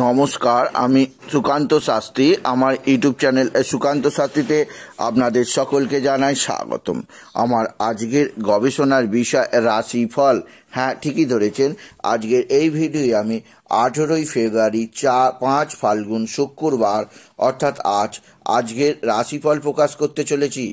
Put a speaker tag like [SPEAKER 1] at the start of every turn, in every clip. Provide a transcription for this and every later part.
[SPEAKER 1] নমস্কার আমি সুকান্ত শাস্ত্রী আমার ইউটিউব চ্যানেল সুকান্ত শাস্ত্রীতে আপনাদের সকলকে জানাই স্বাগতম আমার আজকের গবেষণার বিষয় রাশিফল হ্যাঁ ঠিকই ধরেছেন আজকের এই ভিডিও আমি আঠেরোই ফেব্রুয়ারি চার পাঁচ ফাল্গুন শুক্রবার অর্থাৎ আজ আজকের রাশিফল প্রকাশ করতে চলেছি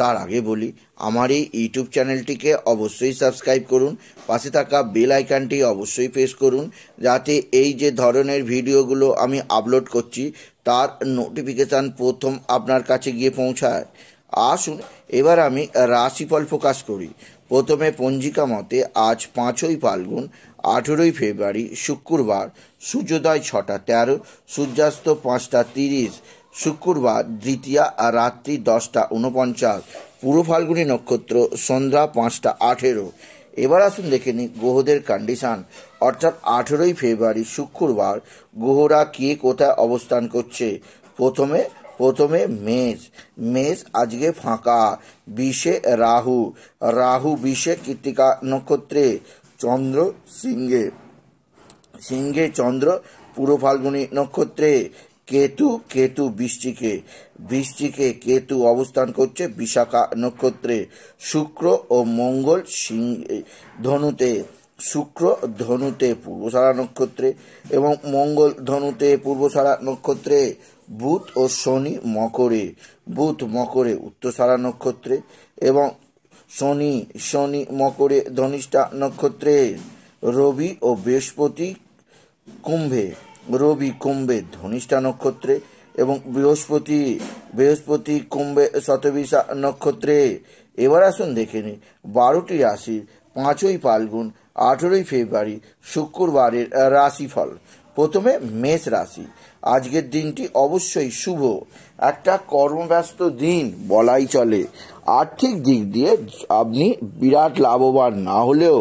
[SPEAKER 1] তার আগে বলি আমার এই ইউটিউব চ্যানেলটিকে অবশ্যই সাবস্ক্রাইব করুন পাশে থাকা বেল আইকনটি অবশ্যই প্রেস করুন যাতে এই যে ধরনের ভিডিওগুলো আমি আপলোড করছি তার নোটিফিকেশান প্রথম আপনার কাছে গিয়ে পৌঁছায় আসুন এবার আমি রাশিফল ফোকাস করি প্রথমে পঞ্জিকা মতে আজ পাঁচই ফাল্গুন আঠেরোই ফেব্রুয়ারি শুক্রবার সূর্যোদয় ছটা তেরো সূর্যাস্ত পাঁচটা তিরিশ শুক্রবার দ্বিতীয়া রাত্রি দশটা উনপঞ্চাশ পুরো ফাল্গুনি নক্ষত্র সন্ধ্যা পাঁচটা আঠেরো এবার আসুন দেখে নিই গ্রহদের কন্ডিশান অর্থাৎ আঠেরোই ফেব্রুয়ারি শুক্রবার গ্রহরা কে কোথায় অবস্থান করছে প্রথমে প্রথমে মেষ মেষ আজকে ফাঁকা বিশে রাহু রাহু বিশে কৃত্তিকা নক্ষত্রে চন্দ্র সিংহে সিংহে চন্দ্র পুরো ফাল্গুনি নক্ষত্রে কেতু কেতু বৃষ্টিকে বৃষ্টিকে কেতু অবস্থান করছে বিশাখা নক্ষত্রে শুক্র ও মঙ্গল সিং ধনুতে শুক্র ধনুতে পূর্বসারা নক্ষত্রে এবং মঙ্গল ধনুতে পূর্বসারা নক্ষত্রে বুধ ও শনি মকরে বুধ মকরে উত্তরসারা নক্ষত্রে এবং শনি শনি মকরে ধনিষ্ঠা নক্ষত্রে রবি ও বৃহস্পতি কুম্ভে রবি কুম্ভে ধনিষ্ঠা নক্ষত্রে এবং বৃহস্পতি বৃহস্পতি কুম্ভে শতবিশা নক্ষত্রে এবার আসুন দেখে নিই বারোটি রাশির পাঁচই ফাল্গুন আঠেরোই ফেব্রুয়ারি শুক্রবারের রাশিফল প্রথমে মেষ রাশি আজকের দিনটি অবশ্যই শুভ একটা কর্মব্যস্ত দিন বলাই চলে আর্থিক দিক দিয়ে আপনি বিরাট লাভবান না হলেও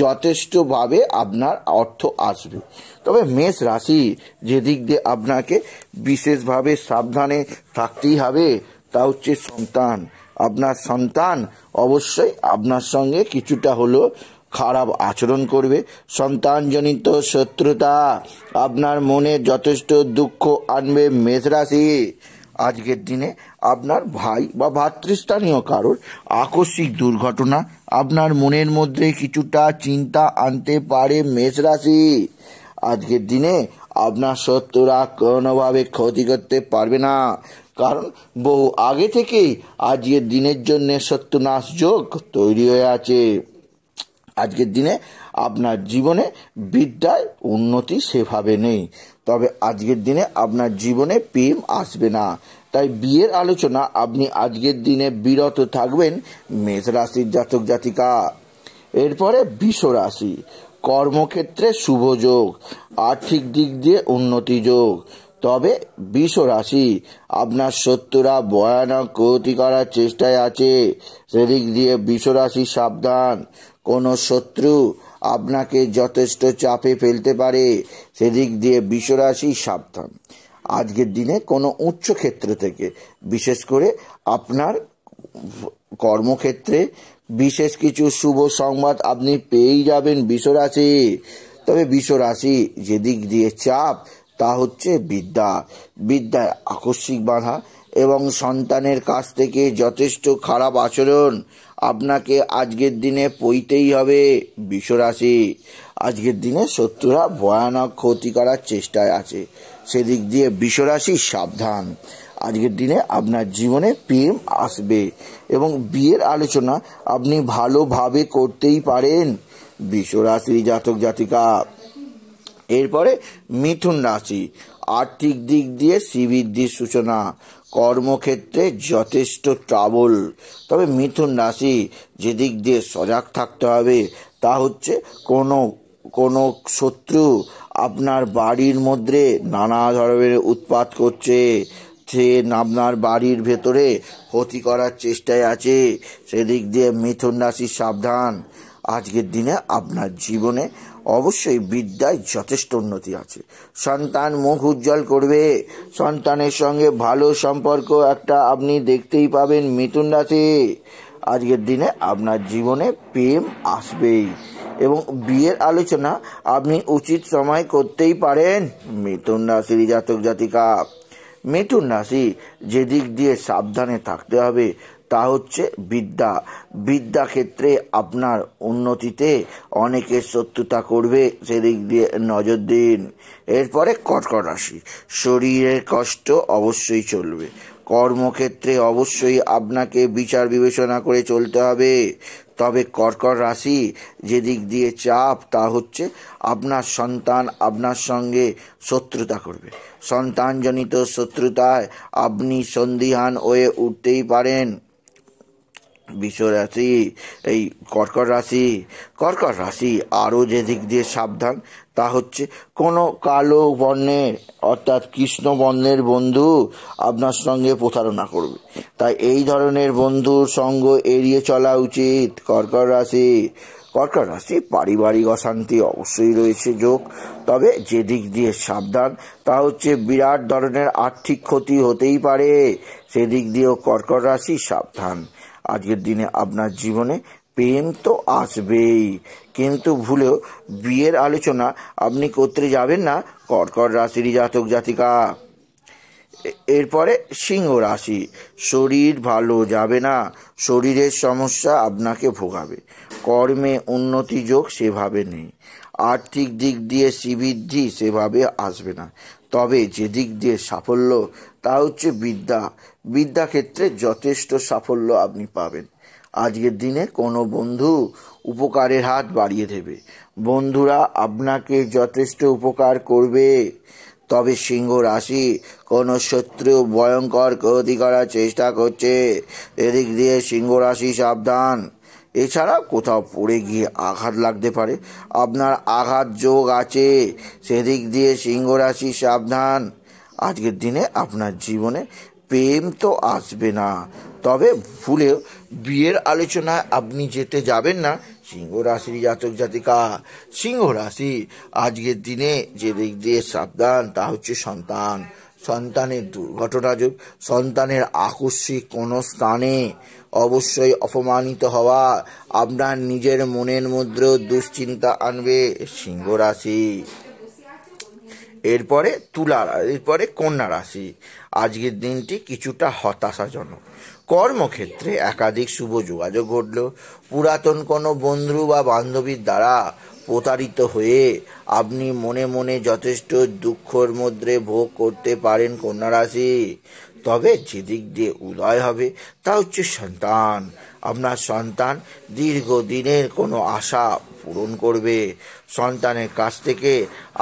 [SPEAKER 1] যথেষ্টভাবে আপনার অর্থ আসবে তবে মেষ রাশি যেদিক দিয়ে আপনাকে বিশেষভাবে সাবধানে থাকতেই হবে তা হচ্ছে সন্তান আপনার সন্তান অবশ্যই আপনার সঙ্গে কিছুটা হলো খারাপ আচরণ করবে সন্তানজনিত শত্রুতা আপনার মনে যথেষ্ট দুঃখ আনবে মেষ রাশি আজকের দিনে আপনার ভাই বা ভাতৃস্থানীয় কারোর আকস্মিক দুর্ঘটনা আপনার মনের মধ্যে কিছুটা চিন্তা আনতে পারে মেষ রাশি আজকের দিনে আপনার শত্রুরা কোনোভাবে ক্ষতি করতে পারবে না কারণ বহু আগে থেকেই আজকের দিনের জন্য সত্যনাশ যোগ তৈরি হয়ে আছে আজকের দিনে আপনার জীবনে বিদ্যায় উন্নতি সেভাবে নেই তবে আজকের দিনে আপনার জীবনে প্রেম আসবে না তাই বিয়ের আলোচনা আপনি আজকের দিনে বিরত থাকবেন মেষ রাশির জাতক জাতিকা এরপরে বিষ রাশি কর্মক্ষেত্রে শুভ যোগ আর্থিক দিক দিয়ে উন্নতি যোগ তবে বিষ রাশি আপনার শত্রুরা ভয়ানক ক্ষতি করার চেষ্টায় আছে সেদিক দিয়ে বিষ রাশি সাবধান কোনো শত্রু আপনাকে যথেষ্ট চাপে ফেলতে পারে সেদিক দিয়ে বিশ্বরাশি সাবধান আজকের দিনে কোনো উচ্চ ক্ষেত্র থেকে বিশেষ করে আপনার কর্মক্ষেত্রে বিশেষ কিছু শুভ সংবাদ আপনি পেয়েই যাবেন বিশ্বরাশি তবে বিশ্বরাশি যেদিক দিয়ে চাপ তা হচ্ছে বিদ্যা বিদ্যায় আকস্মিক বাধা এবং সন্তানের কাছ থেকে যথেষ্ট খারাপ আচরণ আপনাকে আজকের দিনে পইতেই হবে বিশ্বরাশি আজকের দিনে শত্রুরা ভয়ানক ক্ষতি করার চেষ্টায় আছে সেদিক দিয়ে বিশ্বরাশি সাবধান আজকের দিনে আপনার জীবনে প্রেম আসবে এবং বিয়ের আলোচনা আপনি ভালোভাবে করতেই পারেন বিশ্বরাশি জাতক জাতিকা এরপরে মিথুন রাশি আর্থিক দিক দিয়ে শ্রীবৃদ্ধির সূচনা কর্মক্ষেত্রে যথেষ্ট ট্রাবল তবে মিথুন রাশি যেদিক দিয়ে সজাগ থাকতে হবে তা হচ্ছে কোনো কোনো শত্রু আপনার বাড়ির মধ্যে নানা ধরনের উৎপাত করছে সে আপনার বাড়ির ভেতরে ক্ষতি করার চেষ্টায় আছে সেদিক দিয়ে মিথুন রাশি সাবধান আজকের দিনে আপনার জীবনে অবশ্যই বিদ্যায় যথেষ্ট উন্নতি আছে সন্তান মুখ উজ্জ্বল করবে সন্তানের সঙ্গে ভালো সম্পর্ক একটা আপনি দেখতেই পাবেন মিথুন রাশি আজকের দিনে আপনার জীবনে প্রেম আসবেই এবং বিয়ের আলোচনা আপনি উচিত সময় করতেই পারেন মিথুন রাশির জাতক জাতিকা মিথুন রাশি যেদিক দিয়ে সাবধানে থাকতে হবে তা হচ্ছে বিদ্যা বিদ্যা ক্ষেত্রে আপনার উন্নতিতে অনেকে শত্রুতা করবে সেদিক দিয়ে নজর দিন এরপরে কর্কট রাশি শরীরের কষ্ট অবশ্যই চলবে কর্মক্ষেত্রে অবশ্যই আপনাকে বিচার বিবেচনা করে চলতে হবে তবে কর্কট রাশি যেদিক দিয়ে চাপ তা হচ্ছে আপনার সন্তান আপনার সঙ্গে শত্রুতা করবে সন্তানজনিত শত্রুতায় আপনি সন্দিহান হয়ে উঠতেই পারেন বিশ্ব রাশি এই কর্কট রাশি কর্কট রাশি আরও যে দিক দিয়ে সাবধান তা হচ্ছে কোনো কালো বর্ণের অর্থাৎ কৃষ্ণ বর্ণের বন্ধু আপনার সঙ্গে প্রতারণা করবে তাই এই ধরনের বন্ধুর সঙ্গ এড়িয়ে চলা উচিত কর্কট রাশি কর্কট রাশি পারিবারিক অশান্তি অবশ্যই রয়েছে যোগ তবে যে দিক দিয়ে সাবধান তা হচ্ছে বিরাট ধরনের আর্থিক ক্ষতি হতেই পারে সেদিক দিয়েও কর্কট রাশি সাবধান আজকের দিনে আপনার জীবনে প্রেম তো আসবেই কিন্তু ভুলেও বিয়ের আলোচনা আপনি করতে যাবেন না কর্কট রাশির জাতক জাতিকা এরপরে সিংহ রাশি শরীর ভালো যাবে না শরীরের সমস্যা আপনাকে ভোগাবে কর্মে উন্নতি যোগ সেভাবে নেই আর্থিক দিক দিয়ে সিবৃদ্ধি সেভাবে আসবে না তবে যেদিক দিয়ে সাফল্য তা হচ্ছে বিদ্যা বিদ্যাক্ষেত্রে যথেষ্ট সাফল্য আপনি পাবেন আজকের দিনে কোনো বন্ধু উপকারের হাত বাড়িয়ে দেবে বন্ধুরা আপনাকে যথেষ্ট উপকার করবে তবে সিংহ রাশি কোনো শত্রু ভয়ঙ্কর ক্ষতি করার চেষ্টা করছে এদিক দিয়ে সিংহ রাশি সাবধান এছাড়া কোথাও পড়ে গিয়ে আঘাত লাগতে পারে আপনার আঘাত যোগ আছে সেদিক দিয়ে সিংহ রাশি সাবধান আজকের দিনে আপনার জীবনে প্রেম তো আসবে না তবে ভুলেও বিয়ের আলোচনায় আপনি যেতে যাবেন না সিংহ রাশির জাতক জাতিকা সিংহ রাশি আজকের দিনে যে দিক দিয়ে সাবধান তা হচ্ছে সন্তান সন্তানের দুর্ঘটনা যোগ সন্তানের আকস্মিক কোনো স্থানে অবশ্যই অপমানিত হওয়া আপনার নিজের মনের মধ্যেও দুশ্চিন্তা আনবে সিংহ রাশি এরপরে তুলা এরপরে কন্যা রাশি আজকের দিনটি কিছুটা হতাশাজনক কর্মক্ষেত্রে একাধিক শুভ যোগাযোগ ঘটল পুরাতন কোনো বন্ধু বা বান্ধবীর দ্বারা প্রতারিত হয়ে আপনি মনে মনে যথেষ্ট দুঃখর মধ্যে ভোগ করতে পারেন কন্যা রাশি তবে যেদিক দিয়ে উদয় হবে তা হচ্ছে সন্তান আপনার সন্তান দীর্ঘদিনের কোনো আশা পূরণ করবে সন্তানের কাছ থেকে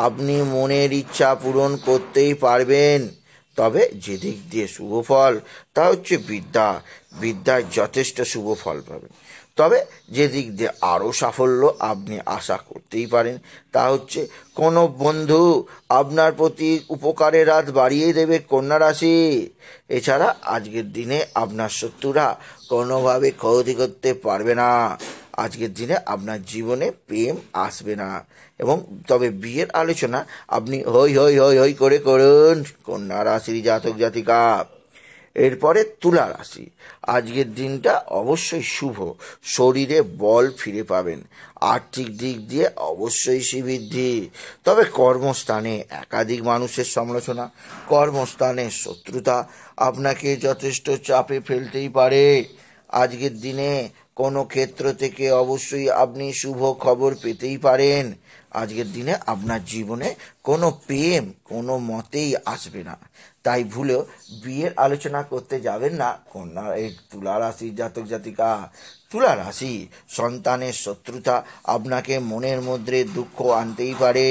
[SPEAKER 1] আপনি মনের ইচ্ছা পূরণ করতেই পারবেন তবে যেদিক দিয়ে শুভ ফল তা হচ্ছে বিদ্যা বিদ্যায় যথেষ্ট শুভ ফল পাবেন তবে যেদিক দিয়ে আরও সাফল্য আপনি আশা করতেই পারেন তা হচ্ছে কোনো বন্ধু আপনার প্রতি উপকারের রাত বাড়িয়ে দেবে কন্যা রাশি এছাড়া আজকের দিনে আপনার শত্রুরা কোনোভাবে ক্ষতি করতে পারবে না আজকের দিনে আপনার জীবনে প্রেম আসবে না এবং তবে বিয়ের আলোচনা আপনি হই হই হই হই করে করুন কন্যা রাশির জাতক জাতিকা এরপরে তুলা রাশি আজকের দিনটা অবশ্যই শুভ শরীরে বল ফিরে পাবেন আর্থিক দিক দিয়ে অবশ্যই শ্রীবৃদ্ধি তবে কর্মস্থানে একাধিক মানুষের সমালোচনা কর্মস্থানে শত্রুতা আপনাকে যথেষ্ট চাপে ফেলতেই পারে আজকের দিনে কোনো ক্ষেত্র থেকে অবশ্যই আপনি শুভ খবর পেতেই পারেন আজকের দিনে আপনার জীবনে কোনো প্রেম কোনো মতেই আসবে না তাই ভুলেও বিয়ের আলোচনা করতে যাবেন না কন্যা এই তুলা রাশি জাতক জাতিকা তুলা রাশি সন্তানের শত্রুতা আপনাকে মনের মধ্যে দুঃখ আনতেই পারে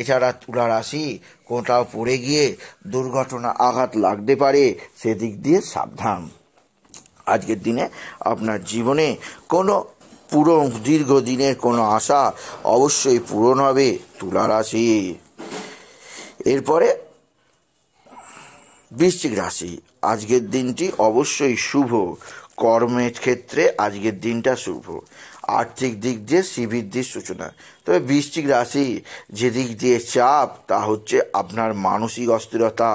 [SPEAKER 1] এছাড়া তুলা রাশি কোথাও পড়ে গিয়ে দুর্ঘটনা আঘাত লাগতে পারে সেদিক দিয়ে সাবধান আজকের দিনে আপনার জীবনে কোনো পুরো দীর্ঘদিনের কোনো আশা অবশ্যই পূরণ হবে তুলা রাশি এরপরে বৃশ্চিক রাশি আজকের দিনটি অবশ্যই শুভ কর্মের ক্ষেত্রে আজকের দিনটা শুভ আর্থিক দিক দিয়ে শ্রীবৃদ্ধির সূচনা তবে বৃশ্চিক রাশি যে দিক দিয়ে চাপ তা হচ্ছে আপনার মানসিক অস্থিরতা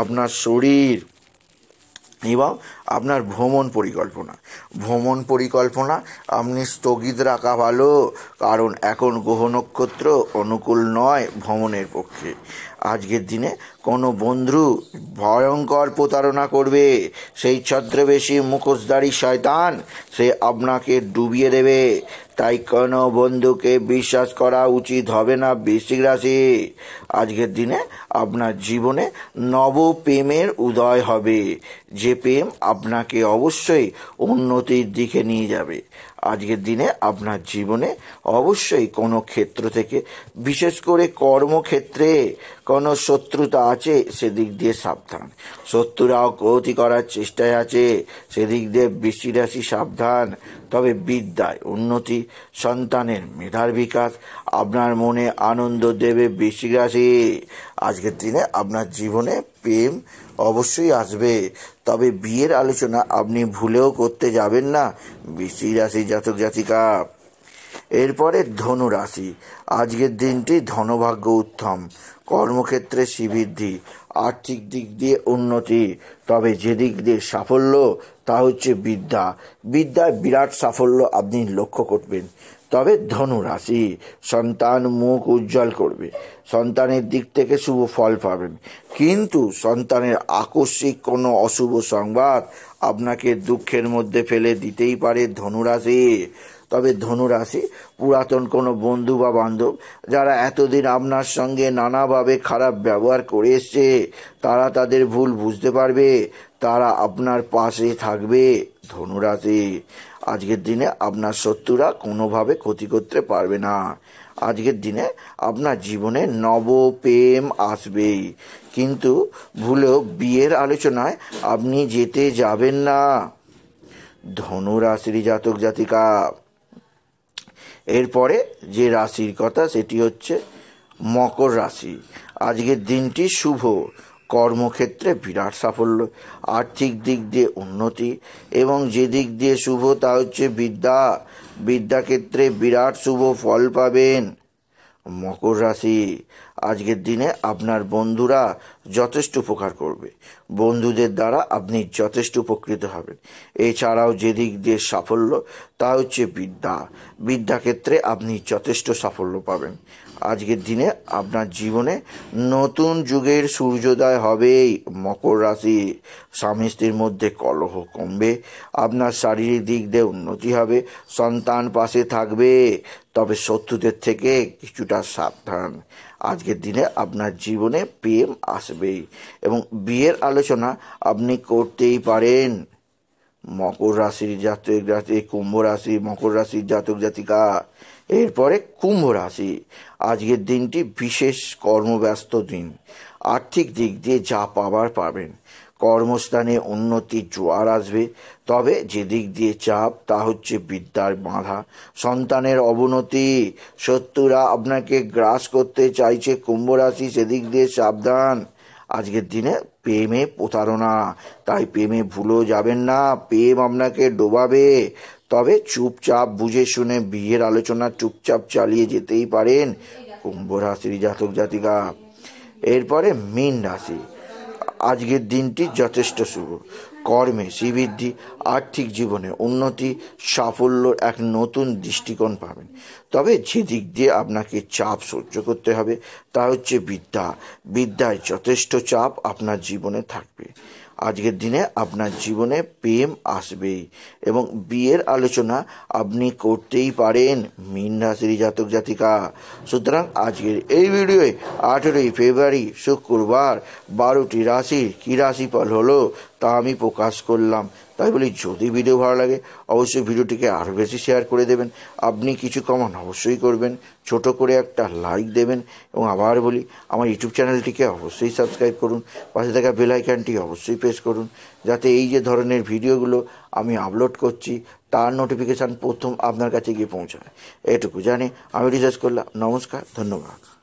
[SPEAKER 1] আপনার শরীর এবং আপনার ভ্রমণ পরিকল্পনা ভ্রমণ পরিকল্পনা আপনি স্থগিত রাখা ভালো কারণ এখন গ্রহ নক্ষত্র অনুকূল নয় ভ্রমণের পক্ষে আজকের দিনে কোনো বন্ধু ভয়ঙ্কর প্রতারণা করবে সেই ছদ্রবেশী মুখোশধারী শয়তান সে আপনাকে ডুবিয়ে দেবে তাই কোনো বন্ধুকে বিশ্বাস করা উচিত হবে না বৃষ্টিক রাশি আজকের দিনে আপনার জীবনে নব প্রেমের উদয় হবে যে প্রেম আপনাকে অবশ্যই উন্নতির দিকে নিয়ে যাবে আজকের দিনে আপনার জীবনে অবশ্যই কোনো ক্ষেত্র থেকে বিশেষ করে কর্মক্ষেত্রে কোনো শত্রুতা আছে সেদিক দিয়ে সাবধান শত্রুরাও ক্ষতি করার চেষ্টায় আছে সেদিক দিয়ে বৃষ্টি রাশি সাবধান তবে বিদ্যায় উন্নতি সন্তানের মেধার বিকাশ আপনার মনে আনন্দ দেবে বৃশ্চিক রাশি আজকের দিনে আপনার জীবনে প্রেম অবশ্যই আসবে তবে বিয়ের আলোচনা আপনি ভুলেও করতে যাবেন না বৃশ্চিক রাশি জাতক জাতিকা এরপরে ধনু রাশি আজকের দিনটি ধনভাগ্য উত্তম কর্মক্ষেত্রে শ্রীবৃদ্ধি আর্থিক দিক দিয়ে উন্নতি তবে যে দিক দিয়ে সাফল্য তা হচ্ছে বিদ্যা বিদ্যায় বিরাট সাফল্য আপনি লক্ষ্য করবেন তবে ধনু রাশি সন্তান মুখ উজ্জ্বল করবে সন্তানের দিক থেকে শুভ ফল পাবেন কিন্তু সন্তানের আকস্মিক কোনো অশুভ সংবাদ আপনাকে দুঃখের মধ্যে ফেলে দিতেই পারে ধনুরাশি তবে ধনুরাশি পুরাতন কোনো বন্ধু বা বান্ধব যারা এতদিন আপনার সঙ্গে নানাভাবে খারাপ ব্যবহার করে এসছে তারা তাদের ভুল বুঝতে পারবে তারা আপনার পাশে থাকবে ধনুরাশি আজকের দিনে আপনার শত্রুরা কোনোভাবে ক্ষতি করতে পারবে না আজকের দিনে আপনার জীবনে নব প্রেম আসবেই কিন্তু ভুলেও বিয়ের আলোচনায় আপনি যেতে যাবেন না ধনুরাশির জাতক জাতিকা এরপরে যে রাশির কথা সেটি হচ্ছে মকর রাশি আজকের দিনটি শুভ কর্মক্ষেত্রে বিরাট সাফল্য আর্থিক দিক দিয়ে উন্নতি এবং যে দিক দিয়ে শুভ তা হচ্ছে বিদ্যা বিদ্যাক্ষেত্রে বিরাট শুভ ফল পাবেন মকর রাশি আজকের দিনে আপনার বন্ধুরা যথেষ্ট উপকার করবে বন্ধুদের দ্বারা আপনি যথেষ্ট উপকৃত হবেন এছাড়াও যেদিক দিয়ে সাফল্য তা হচ্ছে বিদ্যা বিদ্যাক্ষেত্রে আপনি যথেষ্ট সাফল্য পাবেন আজকের দিনে আপনার জীবনে নতুন যুগের সূর্যোদয় হবেই মকর রাশি স্বামী স্ত্রীর মধ্যে কলহ কমবে আপনার শারীরিক দিক দিয়ে উন্নতি হবে সন্তান পাশে থাকবে তবে শত্রুদের থেকে কিছুটা সাবধান আজকের দিনে আপনার জীবনে প্রেম আসবেই এবং বিয়ের আলোচনা আপনি করতেই পারেন মকর রাশির জাতক জাতি কুম্ভ রাশি মকর রাশির জাতক জাতিকা এরপরে কুম্ভ রাশি আজকের দিনটি বিশেষ কর্মব্যস্ত দিন আর্থিক দিক দিয়ে যা পাবার পাবেন কর্মস্থানে উন্নতির জোয়ার আসবে তবে যে দিক দিয়ে চাপ তা হচ্ছে বিদ্যার বাধা সন্তানের অবনতি শত্রুরা আপনাকে গ্রাস করতে চাইছে কুম্ভ রাশি সেদিক দিয়ে সাবধান আজকের দিনে প্রেমে প্রতারণা তাই প্রেমে ভুলেও যাবেন না প্রেম আপনাকে ডোবাবে তবে চুপচাপ বুঝে শুনে বিয়ের আলোচনা চুপচাপ চালিয়ে যেতেই পারেন কুম্ভ রাশির জাতক জাতিকা এরপরে মীন রাশি আজকের দিনটি যথেষ্ট শুভ কর্মে শ্রীবৃদ্ধি আর্থিক জীবনে উন্নতি সাফল্যর এক নতুন দৃষ্টিকোণ পাবেন তবে যে দিক দিয়ে আপনাকে চাপ সহ্য করতে হবে তা হচ্ছে বিদ্যা বিদ্যায় যথেষ্ট চাপ আপনার জীবনে থাকবে আজকের দিনে আপনার জীবনে প্রেম আসবেই এবং বিয়ের আলোচনা আপনি করতেই পারেন মীন রাশির জাতক জাতিকা সুতরাং আজকের এই ভিডিওয়ে আঠেরোই ফেব্রুয়ারি শুক্রবার বারোটি রাশির কী রাশিফল হলো তা আমি প্রকাশ করলাম তাই বলি যদি ভিডিও ভালো লাগে অবশ্যই ভিডিওটিকে আরও বেশি শেয়ার করে দেবেন আপনি কিছু কমান অবশ্যই করবেন ছোট করে একটা লাইক দেবেন এবং আবার বলি আমার ইউটিউব চ্যানেলটিকে অবশ্যই সাবস্ক্রাইব করুন পাশে থাকা বেলাইকানটি অবশ্যই প্রেস করুন যাতে এই যে ধরনের ভিডিওগুলো আমি আপলোড করছি তার নোটিফিকেশান প্রথম আপনার কাছে গিয়ে পৌঁছায় এটুকু জানে আমি রিসার্চ করলাম নমস্কার ধন্যবাদ